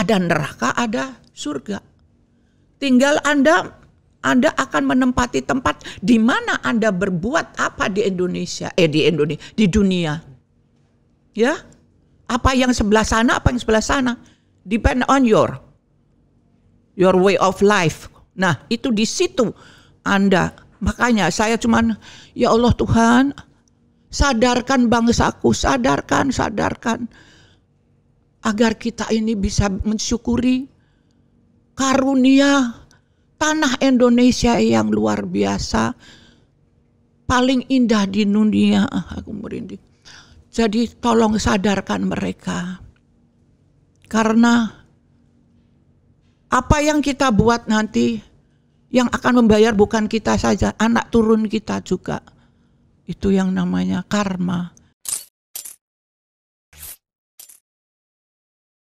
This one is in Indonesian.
ada neraka, ada surga. Tinggal Anda anda akan menempati tempat di mana Anda berbuat apa di Indonesia, eh di Indonesia, di dunia. Ya. Apa yang sebelah sana, apa yang sebelah sana. Depend on your your way of life. Nah, itu di situ Anda. Makanya saya cuman ya Allah Tuhan, sadarkan bangsaku, sadarkan, sadarkan agar kita ini bisa mensyukuri karunia tanah Indonesia yang luar biasa paling indah di dunia ah, aku merinding jadi tolong sadarkan mereka karena apa yang kita buat nanti yang akan membayar bukan kita saja anak turun kita juga itu yang namanya karma